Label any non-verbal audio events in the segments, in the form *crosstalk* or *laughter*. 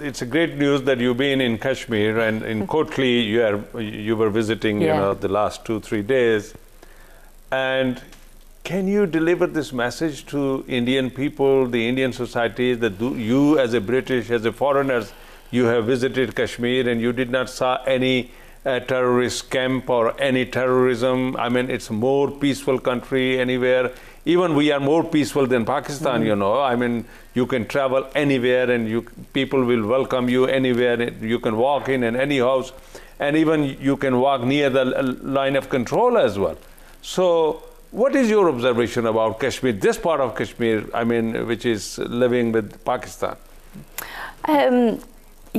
It's a great news that you've been in Kashmir and in *laughs* Kotli you are you were visiting yeah. you know the last 2 3 days and can you deliver this message to Indian people, the Indian society that you as a British as a foreigner, you have visited Kashmir and you did not saw any a terrorist camp or any terrorism. I mean, it's a more peaceful country anywhere. Even we are more peaceful than Pakistan, mm. you mm-hmm. know. I mean, you can travel anywhere and you people will welcome you anywhere. You can walk in in any house, and even you can walk near the line of control as well. So, what is your observation about Kashmir, this part of Kashmir? I mean, which is living with Pakistan. Um,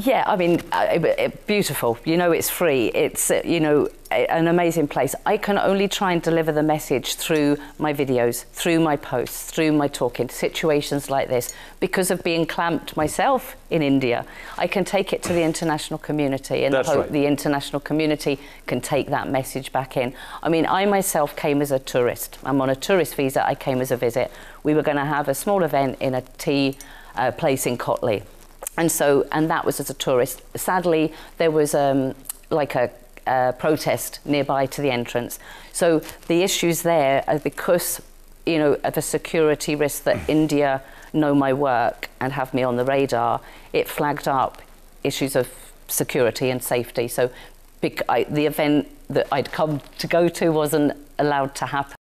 yeah, I mean, uh, it, beautiful. You know, it's free. It's, uh, you know, a, an amazing place. I can only try and deliver the message through my videos, through my posts, through my talking, situations like this. Because of being clamped myself in India, I can take it to the international community and hope right. the international community can take that message back in. I mean, I myself came as a tourist. I'm on a tourist visa. I came as a visit. We were going to have a small event in a tea uh, place in Cotley and so and that was as a tourist. Sadly, there was um, like a uh, protest nearby to the entrance. So the issues there are because you know of a security risk that mm. India know my work and have me on the radar. It flagged up issues of security and safety. So I, the event that I'd come to go to wasn't allowed to happen.